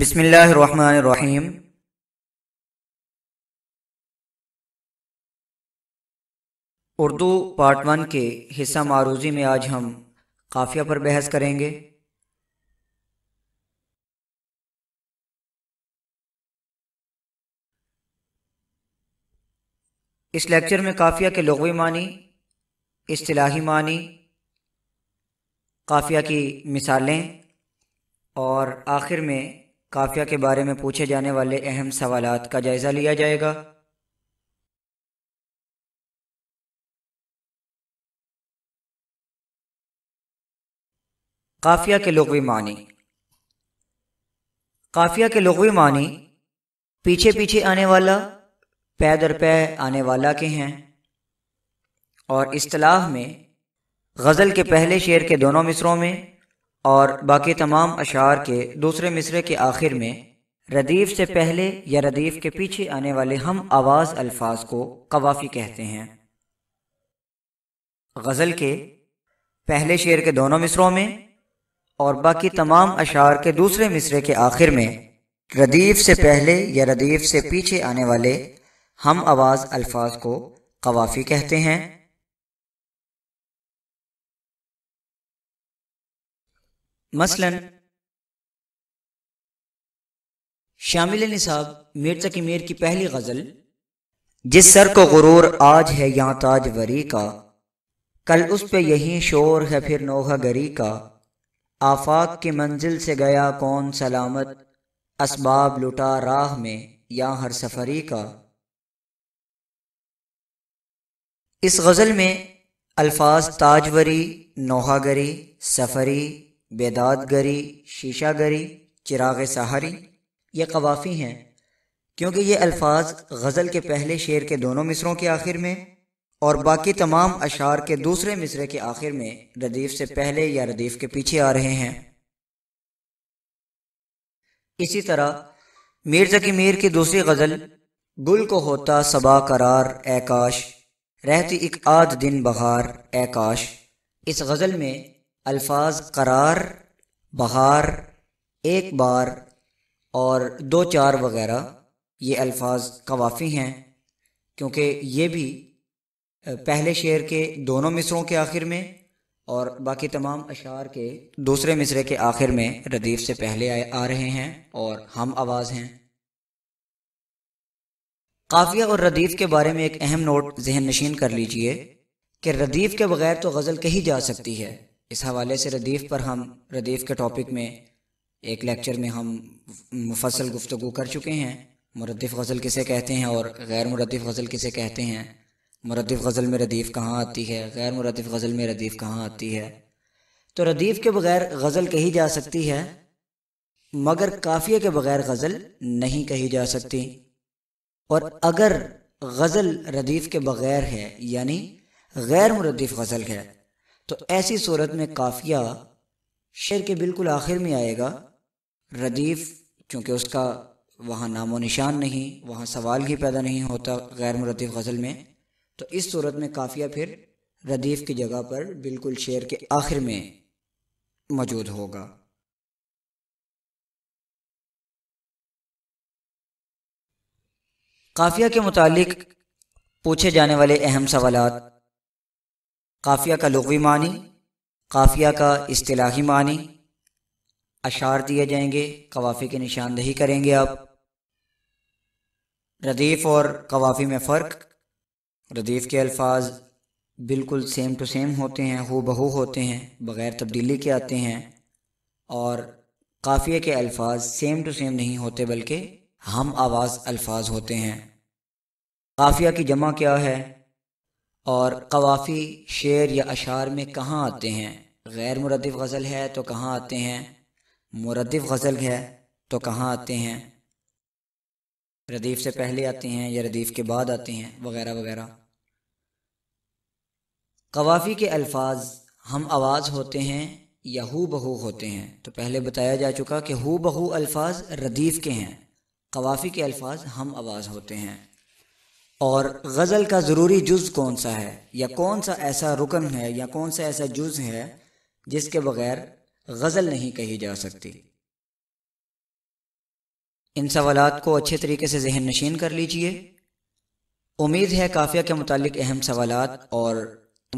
बिस्मिल्लाहिर्रहमानिर्रहीम Urdu part one के हिस्सा मारूजी में आज हम काफिया पर बहस करेंगे इस लेक्चर में काफिया के लगवी मानी असलाही मानी काफिया की मिसालें और आखिर में काफिया के बारे में पूछे जाने वाले अहम सवाल का जायज़ा लिया जाएगा काफिया के लगवी मानी काफिया के लगवी मानी पीछे पीछे आने वाला पै दर पै आने वाला के हैं और इस्तलाह में गज़ल के पहले शेर के दोनों मिसरों में और बाकी तमाम अशार के दूसरे मिसरे के आखिर में रदीफ से पहले या रदीफ के पीछे आने वाले हम आवाज़ अल्फाज को कवाफ़ी कहते हैं गज़ल के पहले शेर के दोनों मिसरों में और बाकी तमाम अशार के दूसरे मिसरे के आखिर में रदीफ से पहले या रदीफ से पीछे आने वाले हम आवाज़ अल्फाज को कवाफ़ी कहते हैं मसलन शामिल निसाब मिर्जा की मेर की पहली गजल जिस सर को गुरूर आज है या ताज वरी का कल उस पे यही शोर है फिर नोहा गरी का आफाक की मंजिल से गया कौन सलामत असबाब लुटा राह में या हर सफरी का इस गज़ल में अल्फाज ताजवरी नोहागरी सफरी गरी शीशा गरी चिराग सहारी ये कवाफ़ी हैं क्योंकि ये अल्फाज गज़ल के पहले शेर के दोनों मिसरों के आखिर में और बाकी तमाम अशार के दूसरे मिसरे के आखिर में रदीफ़ से पहले या रदीफ़ के पीछे आ रहे हैं इसी तरह मीर जकी मीर की दूसरी गज़ल गुल को होता सबा करार ए काश रहती एक आध दिन बहार ए काश इस गज़ल में अल्फाज करार बहार एक बार और दो चार वगैरह ये अल्फाज कवाफ़ी हैं क्योंकि ये भी पहले शेर के दोनों मिसरों के आखिर में और बाकी तमाम अशार के दूसरे मिसरे के आखिर में रदीफ से पहले आए आ रहे हैं और हम आवाज़ हैं काफिया और रदीफ के बारे में एक अहम नोट जहन नशीन कर लीजिए कि रदीफ के बगैर तो गज़ल कही जा सकती है इस हवाले से रदीफ़ पर हम रदीफ़ के टॉपिक में एक लेक्चर में हम मुफसल गुफ्तु कर चुके हैं मुरदफ़ गज़ल किसे कहते हैं और गैर मुरदफ़ गज़ल किसे कहते हैं मुरदफ़ गज़ल में रदीफ़ कहाँ आती है गैर मुरदफ़ गज़ल में रदीफ़ कहाँ आती है तो रदीफ़ के बगैर गज़ल कही जा सकती है मगर काफ़िया के बगैर गज़ल नहीं कही जा सकती और अगर गज़ल रदीफ़ के बगैर है यानी गैर मुरदफ़ गज़ल है तो ऐसी सूरत में काफिया शेर के बिल्कुल आखिर में आएगा रदीफ़ चूँकि उसका वहाँ नामो निशान नहीं वहाँ सवाल ही पैदा नहीं होता गैर मुरतफ़ गज़ल में तो इस सूरत में काफिया फिर रदीफ़ की जगह पर बिल्कुल शेर के आखिर में मौजूद होगा काफिया के मुतालिक पूछे जाने वाले अहम सवालात काफिया का लगवी मानी काफिया का असलाही मानी अशार दिए जाएंगे कवाफ़ी की निशानदही करेंगे आप रदीफ़ और कवाफ़ी में फ़र्क रदीफ़ के अल्फाज बिल्कुल सेम टू सेम होते हैं हो बहू होते हैं बग़ैर तब्दीली के आते हैं और काफ़िया के अल्फाज सेम टू सेम नहीं होते बल्कि हम आवाज़ अल्फाज होते हैं काफिया की जमा क्या है और कवाफ़ी शेर या अशार में कहाँ आते हैं गैर मुरदफ़ गज़ल है तो कहाँ आते हैं मुरदफ़ गज़ल है तो कहाँ आते हैं रदीफ़ से पहले आते हैं या रदीफ़ के बाद आते हैं वगैरह वगैरह कवाफ़ी के अल्फाज हम आवाज़ होते हैं या हु बहू होते हैं तो पहले बताया जा चुका कि हु बहू अल्फाज रदीफ़ के हैं कवाफ़ी के अल्फाज हम आवाज़ होते हैं और गज़ल का ज़रूरी जुज़ कौन सा है या कौन सा ऐसा रुकन है या कौन सा ऐसा जुज़ है जिसके बगैर गज़ल नहीं कही जा सकती इन सवाल को अच्छे तरीके से जहन नशीन कर लीजिए उम्मीद है काफिया के मुतालिक अहम सवाल और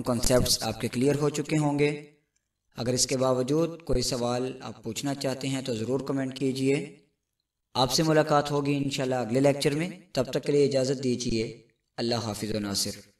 कॉन्सेप्ट आपके क्लियर हो चुके होंगे अगर इसके बावजूद कोई सवाल आप पूछना चाहते हैं तो ज़रूर कमेंट कीजिए आपसे मुलाकात होगी इंशाल्लाह अगले लेक्चर में तब तक के लिए इजाज़त दीजिए अल्लाह हाफिज़ नासिर